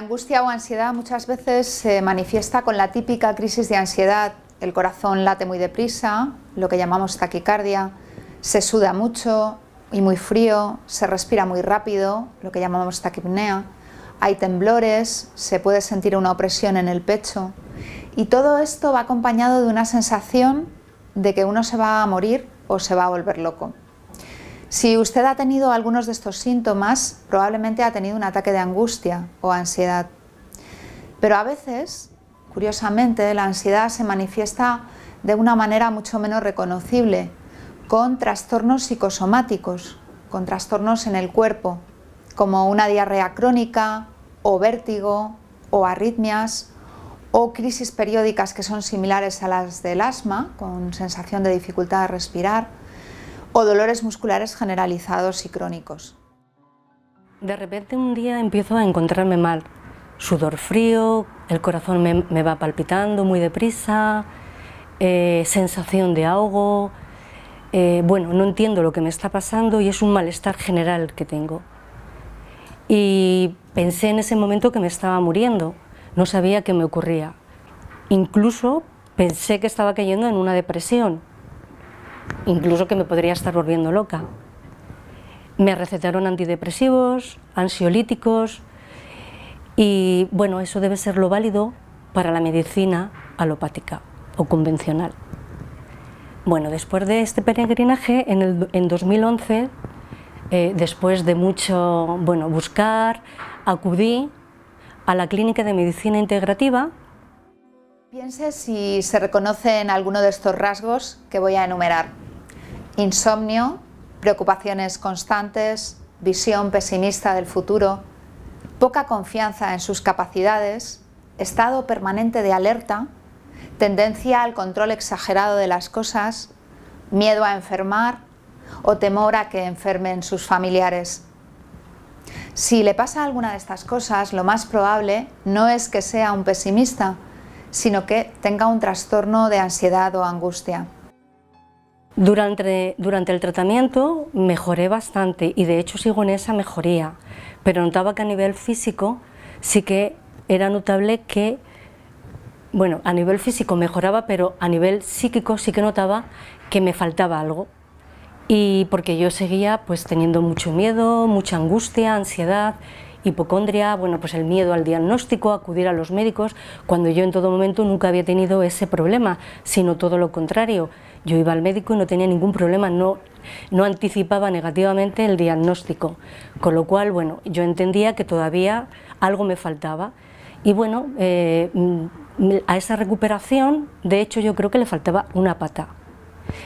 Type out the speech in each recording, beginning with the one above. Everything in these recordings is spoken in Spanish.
La angustia o ansiedad muchas veces se manifiesta con la típica crisis de ansiedad. El corazón late muy deprisa, lo que llamamos taquicardia, se suda mucho y muy frío, se respira muy rápido, lo que llamamos taquipnea, hay temblores, se puede sentir una opresión en el pecho y todo esto va acompañado de una sensación de que uno se va a morir o se va a volver loco. Si usted ha tenido algunos de estos síntomas, probablemente ha tenido un ataque de angustia o ansiedad. Pero a veces, curiosamente, la ansiedad se manifiesta de una manera mucho menos reconocible, con trastornos psicosomáticos, con trastornos en el cuerpo, como una diarrea crónica o vértigo o arritmias o crisis periódicas que son similares a las del asma, con sensación de dificultad de respirar, o dolores musculares generalizados y crónicos. De repente un día empiezo a encontrarme mal, sudor frío, el corazón me, va palpitando muy deprisa, eh, sensación de ahogo, eh, bueno, no entiendo lo que me está pasando y es un malestar general que tengo. Y pensé en ese momento que me estaba muriendo, no sabía qué me ocurría. Incluso pensé que estaba cayendo en una depresión incluso que me podría estar volviendo loca. Me recetaron antidepresivos, ansiolíticos y bueno, eso debe ser lo válido para la medicina alopática o convencional. Bueno, después de este peregrinaje, en, 2011, eh, después de mucho bueno, buscar, acudí a la Clínica de Medicina Integrativa Piense si se reconoce en alguno de estos rasgos que voy a enumerar. Insomnio, preocupaciones constantes, visión pesimista del futuro, poca confianza en sus capacidades, estado permanente de alerta, tendencia al control exagerado de las cosas, miedo a enfermar o temor a que enfermen sus familiares. Si le pasa alguna de estas cosas, lo más probable no es que sea un pesimista, sino que tenga un trastorno de ansiedad o angustia. Durante, el tratamiento mejoré bastante y de hecho sigo en esa mejoría, pero notaba que a nivel físico sí que era notable que, bueno, a nivel físico mejoraba, pero a nivel psíquico sí que notaba que me faltaba algo. Y porque yo seguía pues teniendo mucho miedo, mucha angustia, ansiedad, hipocondria, bueno, pues el miedo al diagnóstico, acudir a los médicos, cuando yo en todo momento nunca había tenido ese problema, sino todo lo contrario. Yo iba al médico y no tenía ningún problema, no, no anticipaba negativamente el diagnóstico, con lo cual, bueno, yo entendía que todavía algo me faltaba. Y bueno, eh, a esa recuperación, de hecho, yo creo que le faltaba una pata.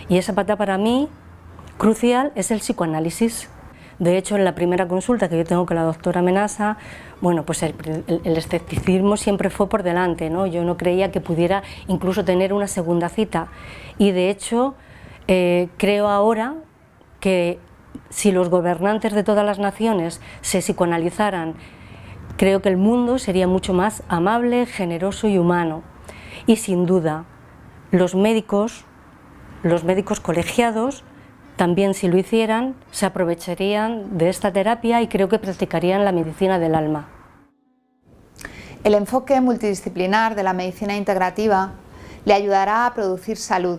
Y esa pata para mí, crucial, es el psicoanálisis. De hecho, en la primera consulta que yo tengo con la doctora Menaza, bueno, pues el, escepticismo siempre fue por delante, ¿no? Yo no creía que pudiera incluso tener una segunda cita. Y de hecho, eh, creo ahora que si los gobernantes de todas las naciones se psicoanalizaran, creo que el mundo sería mucho más amable, generoso y humano. Y sin duda, los médicos, los médicos colegiados, también si lo hicieran, se aprovecharían de esta terapia y creo que practicarían la medicina del alma. El enfoque multidisciplinar de la medicina integrativa le ayudará a producir salud.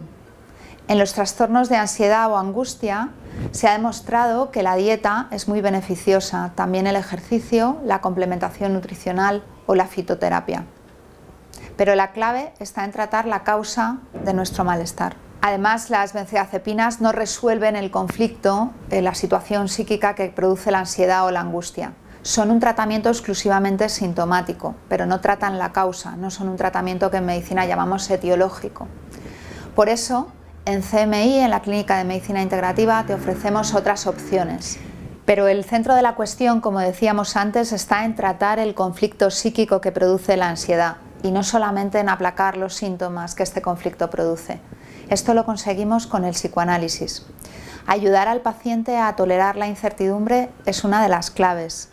En los trastornos de ansiedad o angustia se ha demostrado que la dieta es muy beneficiosa, también el ejercicio, la complementación nutricional o la fitoterapia. Pero la clave está en tratar la causa de nuestro malestar. Además, las benzodiazepinas no resuelven el conflicto, la situación psíquica que produce la ansiedad o la angustia. Son un tratamiento exclusivamente sintomático, pero no tratan la causa, no son un tratamiento que en medicina llamamos etiológico. Por eso, en CMI, en la Clínica de Medicina Integrativa, te ofrecemos otras opciones. Pero el centro de la cuestión, como decíamos antes, está en tratar el conflicto psíquico que produce la ansiedad y no solamente en aplacar los síntomas que este conflicto produce. Esto lo conseguimos con el psicoanálisis. Ayudar al paciente a tolerar la incertidumbre es una de las claves.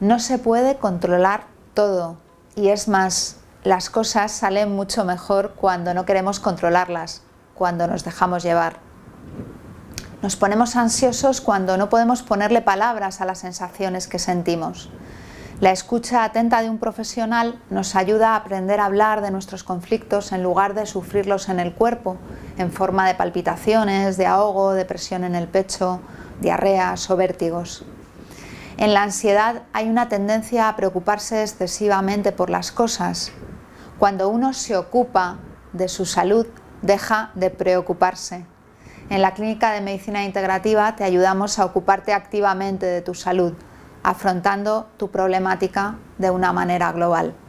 No se puede controlar todo y es más, las cosas salen mucho mejor cuando no queremos controlarlas, cuando nos dejamos llevar. Nos ponemos ansiosos cuando no podemos ponerle palabras a las sensaciones que sentimos. La escucha atenta de un profesional nos ayuda a aprender a hablar de nuestros conflictos en lugar de sufrirlos en el cuerpo, en forma de palpitaciones, de ahogo, de presión en el pecho, diarreas o vértigos. En la ansiedad hay una tendencia a preocuparse excesivamente por las cosas. Cuando uno se ocupa de su salud, deja de preocuparse. En la Clínica de Medicina Integrativa te ayudamos a ocuparte activamente de tu salud afrontando tu problemática de una manera global.